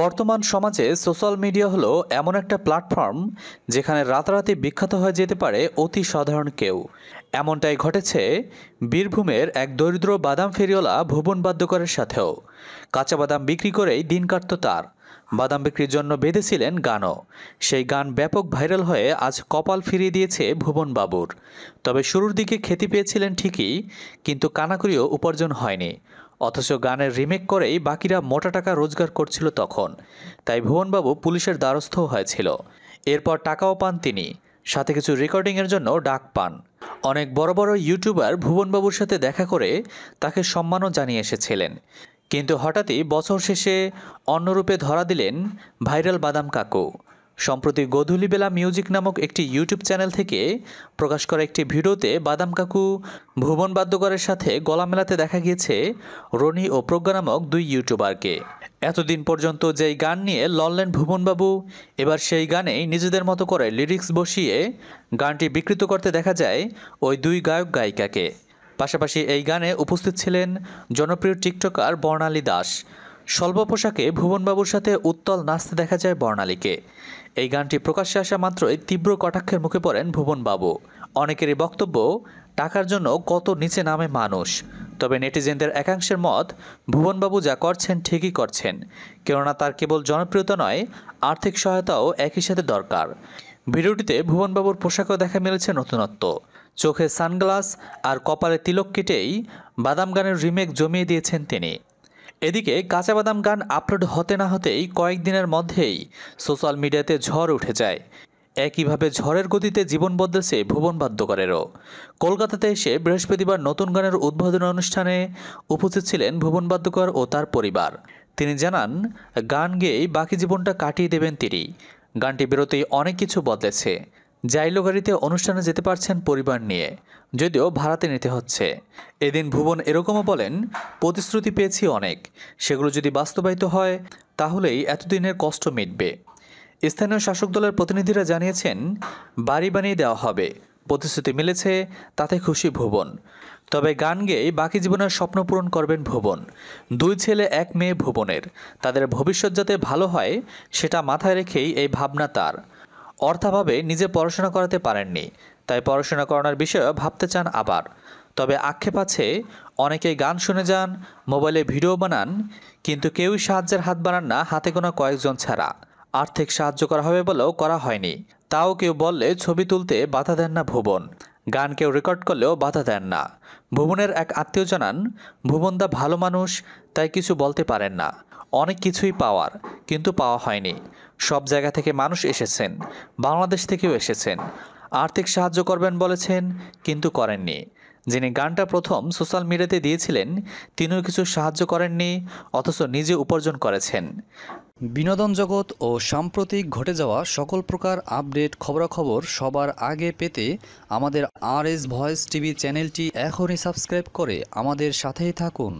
বর্তমান সমাজে social media হলো এমন একটা প্ল্যাটফর্ম যেখানে রাতারাতি বিখ্যাত হয়ে যেতে পারে অতি সাধারণ কেউ এমনটাই ঘটেছে বীরভূমের এক দরিদ্র বাদাম ফেরিওয়ালা ভুবন বাদ্যকরের সাথেও কাঁচা বাদাম বিক্রি করেই দিন কাটত তার বাদাম বিক্রির জন্য বেঁধেছিলেন গানও সেই গান ব্যাপক ভাইরাল হয়ে আজ কপাল ফিরিয়ে দিয়েছে ভুবন বাবুর তবে শুরুর দিকে খ্যাতি পেয়েছিলেন ঠিকই কিন্তু কানাকুরিও উপার্জন হয়নি অথচ গানের রিমেক করেই বাকিরা মোটা টাকা রোজগার করছিল তখন তাই ভুবনবাবু পুলিশের দ্বারস্থ হয়েছিল এরপর টাকাও পান তিনি সাথে কিছু রেকর্ডিংয়ের জন্য ডাক পান অনেক বড় বড় ইউটিউবার ভুবনবাবুর সাথে দেখা করে তাকে সম্মানও জানিয়ে এসেছিলেন কিন্তু হঠাৎই বছর শেষে অন্যরূপে ধরা দিলেন ভাইরাল বাদাম কাকু সম্প্রতি বেলা মিউজিক নামক একটি ইউটিউব চ্যানেল থেকে প্রকাশ করা একটি ভিডিওতে বাদাম কাকু ভুবন বাদ্যকরের সাথে গলা মেলাতে দেখা গিয়েছে রনি ও প্রজ্ঞা নামক দুই ইউটিউবারকে এতদিন পর্যন্ত যেই গান নিয়ে লড়লেন ভুবনবাবু এবার সেই গানেই নিজেদের মতো করে লিরিক্স বসিয়ে গানটি বিকৃত করতে দেখা যায় ওই দুই গায়ক গায়িকাকে পাশাপাশি এই গানে উপস্থিত ছিলেন জনপ্রিয় টিকটকার বর্ণালী দাস স্বল্প পোশাকে ভুবনবাবুর সাথে উত্তল নাচতে দেখা যায় বর্ণালীকে এই গানটি প্রকাশ্যে আসা মাত্রই তীব্র কটাক্ষের মুখে পড়েন ভুবনবাবু অনেকেরই বক্তব্য টাকার জন্য কত নিচে নামে মানুষ তবে নেটিজেনদের একাংশের মত ভুবনবাবু যা করছেন ঠিকই করছেন কেননা তার কেবল জনপ্রিয়তা নয় আর্থিক সহায়তাও একই সাথে দরকার ভিডিওটিতে ভুবনবাবুর পোশাকও দেখা মিলেছে নতুনত্ব চোখে সানগ্লাস আর কপালে তিলক কেটেই বাদাম গানের রিমেক জমিয়ে দিয়েছেন তিনি এদিকে কাঁচাবাদাম গান আপলোড হতে না হতেই কয়েকদিনের মধ্যেই সোশ্যাল মিডিয়াতে ঝড় উঠে যায় একইভাবে ঝড়ের গতিতে জীবন বদলেছে ভুবন বাদ্যকরেরও কলকাতাতে এসে বৃহস্পতিবার নতুন গানের উদ্বোধন অনুষ্ঠানে উপস্থিত ছিলেন ভুবন বাদ্যকর ও তার পরিবার তিনি জানান গান গেয়েই বাকি জীবনটা কাটিয়ে দেবেন তিনি গানটি বেরোতেই অনেক কিছু বদলেছে জাইলো গাড়িতে অনুষ্ঠানে যেতে পারছেন পরিবার নিয়ে যদিও ভাড়াতে নিতে হচ্ছে এদিন ভুবন এরকমও বলেন প্রতিশ্রুতি পেয়েছি অনেক সেগুলো যদি বাস্তবায়িত হয় তাহলেই এতদিনের কষ্ট মিটবে স্থানীয় শাসক দলের প্রতিনিধিরা জানিয়েছেন বাড়ি বানিয়ে দেওয়া হবে প্রতিশ্রুতি মিলেছে তাতে খুশি ভুবন তবে গান গেয়ে বাকি জীবনের স্বপ্ন পূরণ করবেন ভুবন দুই ছেলে এক মেয়ে ভুবনের তাদের ভবিষ্যৎ যাতে ভালো হয় সেটা মাথায় রেখেই এই ভাবনা তার অর্থাভাবে নিজে পড়াশোনা করাতে পারেননি তাই পড়াশোনা করানোর বিষয়ে ভাবতে চান আবার তবে আক্ষেপ আছে অনেকেই গান শুনে যান মোবাইলে ভিডিও বানান কিন্তু কেউই সাহায্যের হাত বানান না হাতে গোনা কয়েকজন ছাড়া আর্থিক সাহায্য করা হবে বলেও করা হয়নি তাও কেউ বললে ছবি তুলতে বাধা দেন না ভুবন গান কেউ রেকর্ড করলেও বাধা দেন না ভুবনের এক আত্মীয় জানান ভুবনদা ভালো মানুষ তাই কিছু বলতে পারেন না অনেক কিছুই পাওয়ার কিন্তু পাওয়া হয়নি সব জায়গা থেকে মানুষ এসেছেন বাংলাদেশ থেকেও এসেছেন আর্থিক সাহায্য করবেন বলেছেন কিন্তু করেননি যিনি গানটা প্রথম সোশ্যাল মিডিয়াতে দিয়েছিলেন তিনিও কিছু সাহায্য করেননি অথচ নিজে উপার্জন করেছেন বিনোদন জগৎ ও সাম্প্রতিক ঘটে যাওয়া সকল প্রকার আপডেট খবরাখবর সবার আগে পেতে আমাদের আর এস ভয়েস টিভি চ্যানেলটি এখনই সাবস্ক্রাইব করে আমাদের সাথেই থাকুন